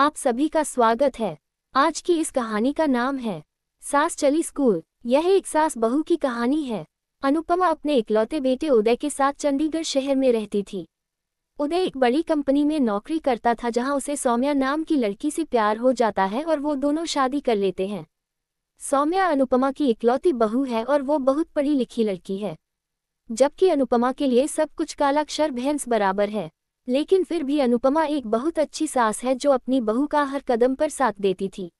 आप सभी का स्वागत है आज की इस कहानी का नाम है सास चली स्कूल यह एक सास बहू की कहानी है अनुपमा अपने इकलौते बेटे उदय के साथ चंडीगढ़ शहर में रहती थी उदय एक बड़ी कंपनी में नौकरी करता था जहां उसे सौम्या नाम की लड़की से प्यार हो जाता है और वो दोनों शादी कर लेते हैं सौम्या अनुपमा की इकलौती बहू है और वो बहुत पढ़ी लिखी लड़की है जबकि अनुपमा के लिए सब कुछ कालाक्षर भैंस बराबर है लेकिन फिर भी अनुपमा एक बहुत अच्छी सास है जो अपनी बहू का हर कदम पर साथ देती थी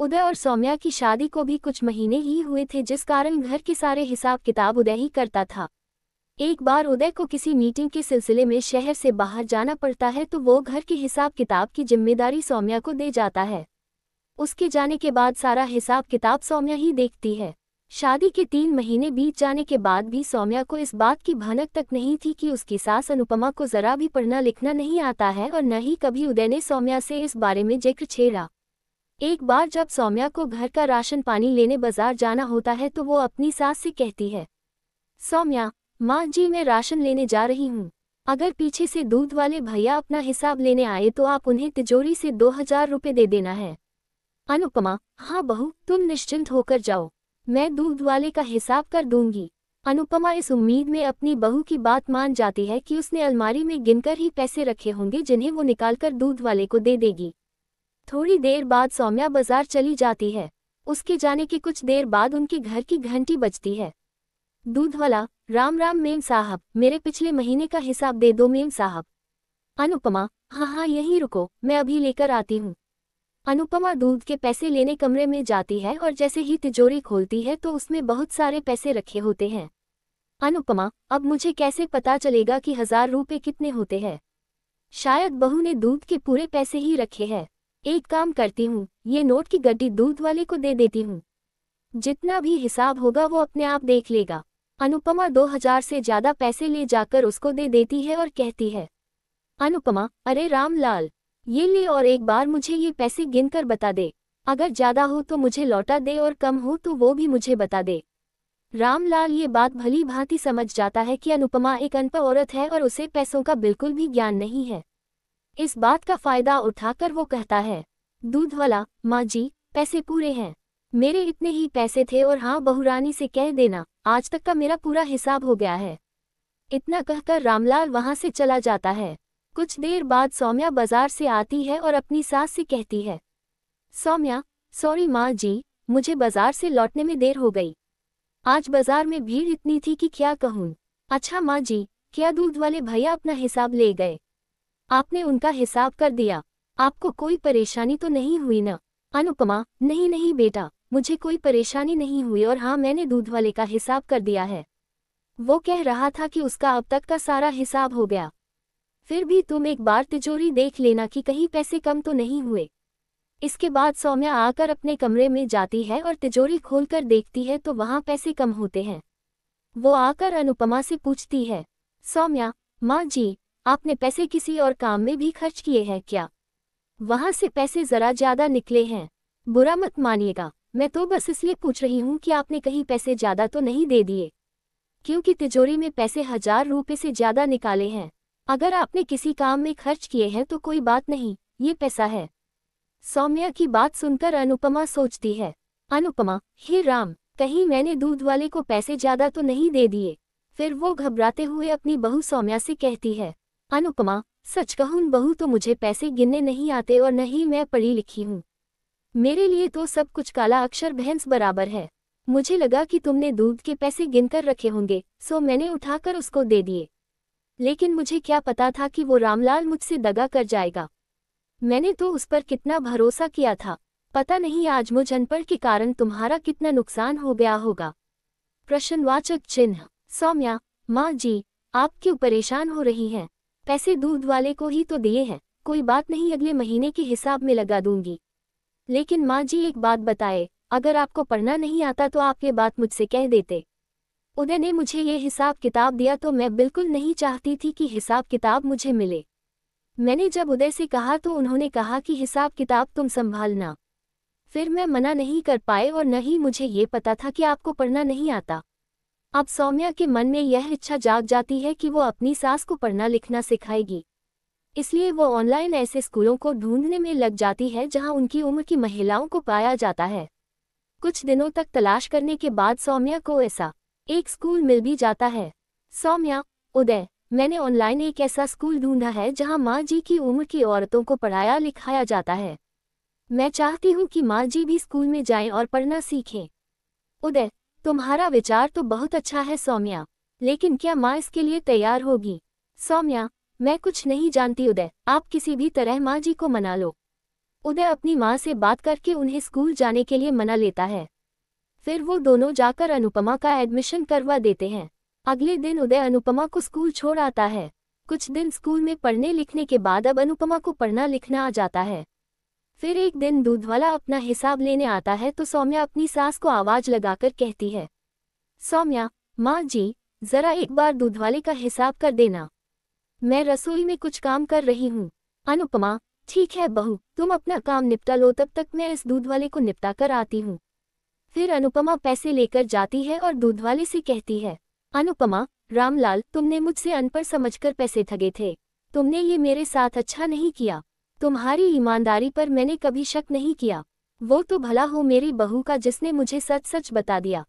उदय और सौम्या की शादी को भी कुछ महीने ही हुए थे जिस कारण घर के सारे हिसाब किताब उदय ही करता था एक बार उदय को किसी मीटिंग के सिलसिले में शहर से बाहर जाना पड़ता है तो वो घर के हिसाब किताब की जिम्मेदारी सौम्या को दे जाता है उसके जाने के बाद सारा हिसाब किताब सौम्या ही देखती है शादी के तीन महीने बीत जाने के बाद भी सौम्या को इस बात की भनक तक नहीं थी कि उसकी सास अनुपमा को जरा भी पढ़ना लिखना नहीं आता है और न ही कभी उदय ने सौम्या से इस बारे में जिक्र छेड़ा एक बार जब सौम्या को घर का राशन पानी लेने बाजार जाना होता है तो वो अपनी सास से कहती है सौम्या माँ जी मैं राशन लेने जा रही हूँ अगर पीछे से दूध वाले भैया अपना हिसाब लेने आए तो आप उन्हें तिजोरी से दो हजार रुपये दे देना है अनुपमा हाँ बहू तुम निश्चिंत होकर जाओ मैं दूध वाले का हिसाब कर दूंगी अनुपमा इस उम्मीद में अपनी बहू की बात मान जाती है कि उसने अलमारी में गिनकर ही पैसे रखे होंगे जिन्हें वो निकालकर दूध वाले को दे देगी थोड़ी देर बाद सौम्या बाजार चली जाती है उसके जाने के कुछ देर बाद उनके घर की घंटी बजती है दूध वाला राम राम मेम साहब मेरे पिछले महीने का हिसाब दे दो मेम साहब अनुपमा हाँ हाँ यहीं रुको मैं अभी लेकर आती हूँ अनुपमा दूध के पैसे लेने कमरे में जाती है और जैसे ही तिजोरी खोलती है तो उसमें बहुत सारे पैसे रखे होते हैं अनुपमा अब मुझे कैसे पता चलेगा कि हजार रुपये कितने होते हैं शायद बहू ने दूध के पूरे पैसे ही रखे हैं एक काम करती हूँ ये नोट की गड्डी दूध वाले को दे देती हूँ जितना भी हिसाब होगा वो अपने आप देख लेगा अनुपमा दो हजार से ज्यादा पैसे ले जाकर उसको दे देती है और कहती है अनुपमा अरे रामलाल ये ले और एक बार मुझे ये पैसे गिनकर बता दे अगर ज्यादा हो तो मुझे लौटा दे और कम हो तो वो भी मुझे बता दे रामलाल ये बात भली भांति समझ जाता है कि अनुपमा एक अनप औरत है और उसे पैसों का बिल्कुल भी ज्ञान नहीं है इस बात का फायदा उठाकर वो कहता है दूध वाला माँ जी पैसे पूरे हैं मेरे इतने ही पैसे थे और हाँ बहुरानी से कह देना आज तक का मेरा पूरा हिसाब हो गया है इतना कहकर रामलाल वहां से चला जाता है कुछ देर बाद सौम्या बाजार से आती है और अपनी सास से कहती है सौम्या सॉरी माँ जी मुझे बाजार से लौटने में देर हो गई आज बाजार में भीड़ इतनी थी कि क्या कहूँ अच्छा माँ जी क्या दूध वाले भैया अपना हिसाब ले गए आपने उनका हिसाब कर दिया आपको कोई परेशानी तो नहीं हुई ना अनुपमा नहीं नहीं बेटा मुझे कोई परेशानी नहीं हुई और हाँ मैंने दूध वाले का हिसाब कर दिया है वो कह रहा था कि उसका अब तक का सारा हिसाब हो गया फिर भी तुम एक बार तिजोरी देख लेना कि कहीं पैसे कम तो नहीं हुए इसके बाद सौम्या आकर अपने कमरे में जाती है और तिजोरी खोलकर देखती है तो वहां पैसे कम होते हैं वो आकर अनुपमा से पूछती है सौम्या माँ जी आपने पैसे किसी और काम में भी खर्च किए हैं क्या वहां से पैसे ज़रा ज़्यादा निकले हैं बुरा मत मानिएगा मैं तो बस इसलिए पूछ रही हूँ कि आपने कहीं पैसे ज़्यादा तो नहीं दे दिए क्योंकि तिजोरी में पैसे हजार रुपये से ज़्यादा निकाले हैं अगर आपने किसी काम में खर्च किए हैं तो कोई बात नहीं ये पैसा है सौम्या की बात सुनकर अनुपमा सोचती है अनुपमा हे राम कहीं मैंने दूध वाले को पैसे ज्यादा तो नहीं दे दिए फिर वो घबराते हुए अपनी बहू सौम्या से कहती है अनुपमा सच कहूँ बहू तो मुझे पैसे गिनने नहीं आते और न ही मैं पढ़ी लिखी हूँ मेरे लिए तो सब कुछ काला अक्षर भैंस बराबर है मुझे लगा कि तुमने दूध के पैसे गिनकर रखे होंगे सो मैंने उठाकर उसको दे दिए लेकिन मुझे क्या पता था कि वो रामलाल मुझसे दगा कर जाएगा मैंने तो उस पर कितना भरोसा किया था पता नहीं आज मुझ अनपढ़ के कारण तुम्हारा कितना नुकसान हो गया होगा प्रश्नवाचक चिन्ह सौम्या माँ जी आप क्यों परेशान हो रही हैं पैसे दूध वाले को ही तो दिए हैं कोई बात नहीं अगले महीने के हिसाब में लगा दूंगी लेकिन माँ जी एक बात बताए अगर आपको पढ़ना नहीं आता तो आप ये बात मुझसे कह देते उदय ने मुझे ये हिसाब किताब दिया तो मैं बिल्कुल नहीं चाहती थी कि हिसाब किताब मुझे मिले मैंने जब उदय से कहा तो उन्होंने कहा कि हिसाब किताब तुम संभालना फिर मैं मना नहीं कर पाए और न ही मुझे ये पता था कि आपको पढ़ना नहीं आता अब सौम्या के मन में यह इच्छा जाग जाती है कि वो अपनी सास को पढ़ना लिखना सिखाएगी इसलिए वो ऑनलाइन ऐसे स्कूलों को ढूंढने में लग जाती है जहां उनकी उम्र की महिलाओं को पाया जाता है कुछ दिनों तक तलाश करने के बाद सौम्या को ऐसा एक स्कूल मिल भी जाता है सौम्या उदय मैंने ऑनलाइन एक ऐसा स्कूल ढूंढा है जहां माँ जी की उम्र की औरतों को पढ़ाया लिखाया जाता है मैं चाहती हूँ कि माँ जी भी स्कूल में जाएं और पढ़ना सीखें उदय तुम्हारा विचार तो बहुत अच्छा है सौम्या लेकिन क्या माँ इसके लिए तैयार होगी सौम्या मैं कुछ नहीं जानती उदय आप किसी भी तरह माँ जी को मना लो उदय अपनी माँ से बात करके उन्हें स्कूल जाने के लिए मना लेता है फिर वो दोनों जाकर अनुपमा का एडमिशन करवा देते हैं अगले दिन उदय अनुपमा को स्कूल छोड़ आता है कुछ दिन स्कूल में पढ़ने लिखने के बाद अब अनुपमा को पढ़ना लिखना आ जाता है फिर एक दिन दूधवाला अपना हिसाब लेने आता है तो सौम्या अपनी सास को आवाज लगाकर कहती है सौम्या माँ जी जरा एक बार दूधवाले का हिसाब कर देना मैं रसोई में कुछ काम कर रही हूँ अनुपमा ठीक है बहू तुम अपना काम निपटा लो तब तक मैं इस दूध वाले को निपटा कर आती हूँ फिर अनुपमा पैसे लेकर जाती है और दूधवाले से कहती है अनुपमा रामलाल तुमने मुझसे अनपढ़ समझकर पैसे ठगे थे तुमने ये मेरे साथ अच्छा नहीं किया तुम्हारी ईमानदारी पर मैंने कभी शक नहीं किया वो तो भला हो मेरी बहू का जिसने मुझे सच सच बता दिया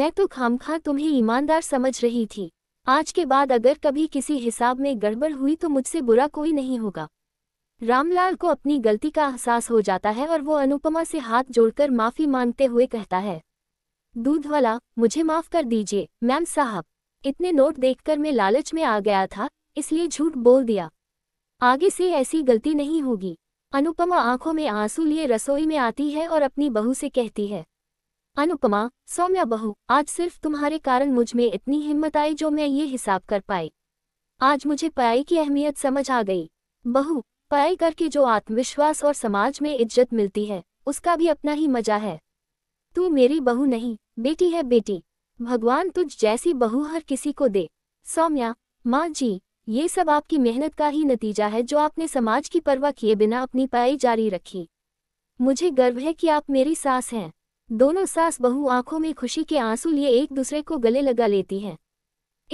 मैं तो खामखा तुम्हें ईमानदार समझ रही थी आज के बाद अगर कभी किसी हिसाब में गड़बड़ हुई तो मुझसे बुरा कोई नहीं होगा रामलाल को अपनी गलती का एहसास हो जाता है और वो अनुपमा से हाथ जोड़कर माफ़ी मांगते हुए कहता है दूधवाला मुझे माफ़ कर दीजिए मैम साहब इतने नोट देखकर मैं लालच में आ गया था इसलिए झूठ बोल दिया आगे से ऐसी गलती नहीं होगी अनुपमा आंखों में आंसू लिए रसोई में आती है और अपनी बहू से कहती है अनुपमा सौम्या बहू आज सिर्फ तुम्हारे कारण मुझ में इतनी हिम्मत आई जो मैं ये हिसाब कर पाई आज मुझे पाई की अहमियत समझ आ गई बहू पढ़ाई करके जो आत्मविश्वास और समाज में इज्जत मिलती है उसका भी अपना ही मजा है तू मेरी बहू नहीं बेटी है बेटी भगवान तुझ जैसी बहू हर किसी को दे सौम्या माँ जी ये सब आपकी मेहनत का ही नतीजा है जो आपने समाज की परवाह किए बिना अपनी पढ़ाई जारी रखी मुझे गर्व है कि आप मेरी सास हैं दोनों सास बहू आंखों में खुशी के आंसू लिए एक दूसरे को गले लगा लेती हैं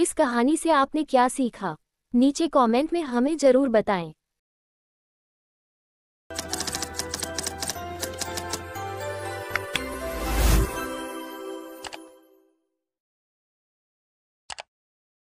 इस कहानी से आपने क्या सीखा नीचे कमेंट में हमें ज़रूर बताएं